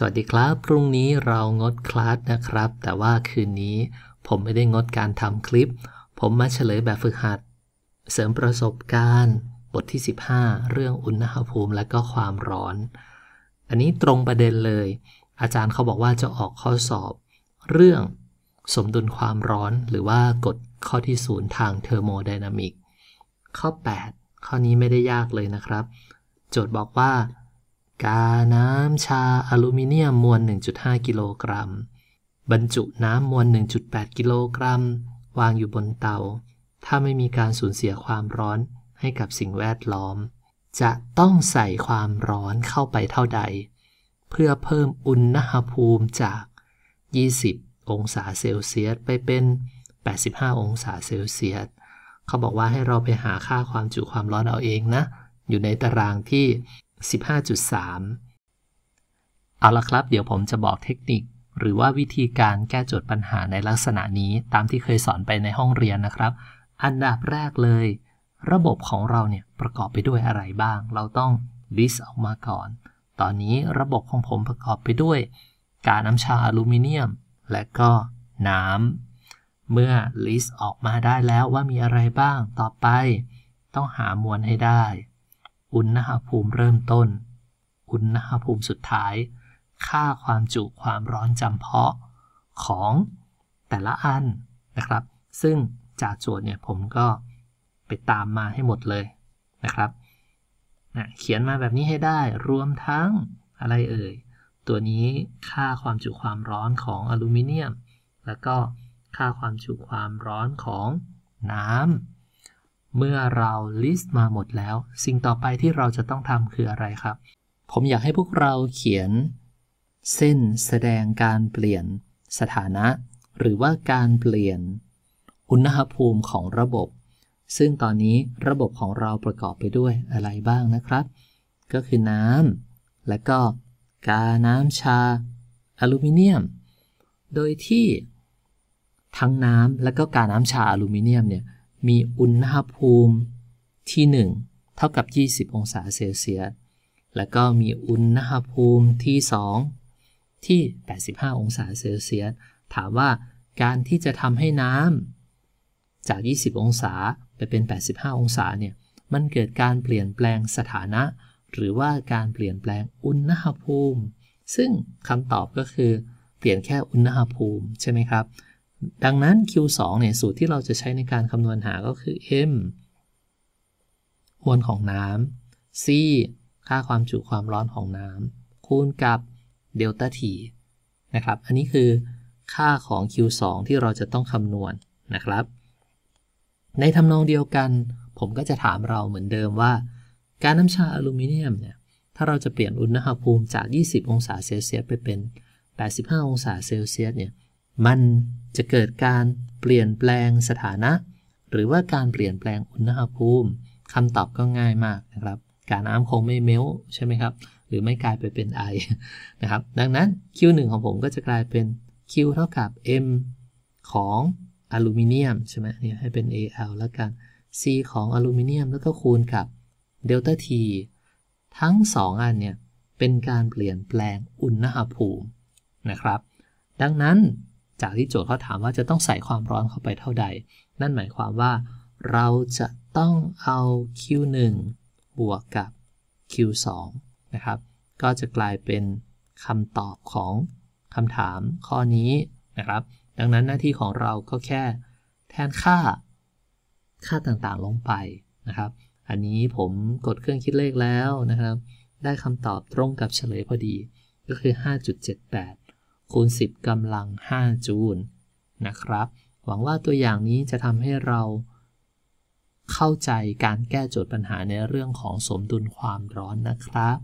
สวัสดีครับ พรุ่งนี้เรางดคลาสนะครับ แต่ว่าคืนนี้ผมไม่ได้งดการทำคลิป ผมมาเฉลยแบบฝึกหัด เสริมประสบการณ์บทที่ 15 เรื่องอุณหภูมิและก็ความร้อน อันนี้ตรงประเด็นเลย อาจารย์เขาบอกว่าจะออกข้อสอบ เรื่องสมดุลความร้อนหรือว่ากฎข้อที่ศูนย์ทางเทอร์โมไดนามิกข้อ 8 ข้อนี้ไม่ได้ยากเลยนะครับ โจทย์บอกว่ากา น้ำ ชา อลูมิเนียมมวล1.5 กิโลกรัม บรรจุน้ำมวล1.8 กิโลกรัม วางอยู่บนเตา ถ้าไม่มีการสูญเสียความร้อนให้กับสิ่งแวดล้อม จะต้องใส่ความร้อนเข้าไปเท่าใด เพื่อเพิ่มอุณหภูมิจาก 20 องศาเซลเซียสไปเป็น 85 องศาเซลเซียส เขาบอกว่าให้เราไปหาค่าความจุความร้อนเอาเองนะ อยู่ในตารางที่15.3 เอาละครับ เดี๋ยวผมจะบอกเทคนิค หรือว่าวิธีการแก้โจทย์ปัญหาในลักษณะนี้ ตามที่เคยสอนไปในห้องเรียนนะครับ อันดับแรกเลย ระบบของเราเนี่ย ประกอบไปด้วยอะไรบ้าง เราต้อง list ออกมาก่อน ตอนนี้ระบบของผมประกอบไปด้วย กาน้ำชาอลูมิเนียม และก็น้ำ เมื่อ list ออกมาได้แล้วว่ามีอะไรบ้าง ต่อไปต้องหามวลให้ได้อุณหภูมิเริ่มต้น อุณหภูมิสุดท้าย ค่าความจุความร้อนจำเพาะของแต่ละอันนะครับ ซึ่งจากโจทย์เนี่ยผมก็ไปตามมาให้หมดเลยนะครับนะเขียนมาแบบนี้ให้ได้รวมทั้งอะไรเอ่ย ตัวนี้ค่าความจุความร้อนของอลูมิเนียม แล้วก็ค่าความจุความร้อนของน้ำเมื่อเรา list มาหมดแล้ว สิ่งต่อไปที่เราจะต้องทำคืออะไรครับ ผมอยากให้พวกเราเขียนเส้นแสดงการเปลี่ยนสถานะ หรือว่าการเปลี่ยนอุณหภูมิของระบบ ซึ่งตอนนี้ระบบของเราประกอบไปด้วยอะไรบ้างนะครับ ก็คือน้ำและก็กาน้ำชา อลูมิเนียม โดยที่ทั้งน้ำและก็กาน้ำชาอลูมิเนียมเนี่ยมีอุณหภูมิที่ 1 เท่ากับ 20 องศาเซลเซียส แล้วก็มีอุณหภูมิที่ 2 ที่ 85 องศาเซลเซียส ถามว่าการที่จะทำให้น้ำจาก 20 องศาไปเป็น 85 องศาเนี่ย มันเกิดการเปลี่ยนแปลงสถานะ หรือว่าการเปลี่ยนแปลงอุณหภูมิ ซึ่งคำตอบก็คือ เปลี่ยนแค่อุณหภูมิใช่ไหมครับดังนั้น Q2 เนี่ย สูตรที่เราจะใช้ในการคำนวณหาก็คือ M มวลของน้ำ C ค่าความจุความร้อนของน้ำคูณกับ เดลต้า T นะครับ อันนี้คือค่าของ Q2 ที่เราจะต้องคำนวณนะครับ ในทำนองเดียวกัน ผมก็จะถามเราเหมือนเดิมว่า การน้ำชาอลูมิเนียมเนี่ย ถ้าเราจะเปลี่ยนอุณหภูมิจาก 20 องศาเซลเซียสไปเป็น 85 องศาเซลเซียสเนี่ยมันจะเกิดการเปลี่ยนแปลงสถานะ หรือว่าการเปลี่ยนแปลงอุณหภูมิ คำตอบก็ง่ายมากนะครับ กาน้ำคงไม่เมลใช่ไหมครับ หรือไม่กลายไปเป็นไอนะครับ ดังนั้น Q1 ของผมก็จะกลายเป็น Q เท่ากับ M ของอลูมิเนียมใช่ไหมเนี่ยให้เป็น Al แล้วกัน C ของอลูมิเนียมแล้วก็คูณกับเดลต้า T ทั้ง 2 อันเนี่ยเป็นการเปลี่ยนแปลงอุณหภูมินะครับ ดังนั้นจากที่โจทย์เขาถามว่าจะต้องใส่ความร้อนเข้าไปเท่าใด นั่นหมายความว่าเราจะต้องเอา Q1 บวกกับ Q2 นะครับ ก็จะกลายเป็นคำตอบของคำถามข้อนี้นะครับ ดังนั้นหน้าที่ของเราก็แค่แทนค่าค่าต่างๆลงไปนะครับ อันนี้ผมกดเครื่องคิดเลขแล้วนะครับ ได้คำตอบตรงกับเฉลยพอดีก็คือ 5.78คูณ10กำลัง 5จูลนะครับ หวังว่าตัวอย่างนี้จะทำให้เรา เข้าใจการแก้โจทย์ปัญหาในเรื่องของสมดุลความร้อนนะครับ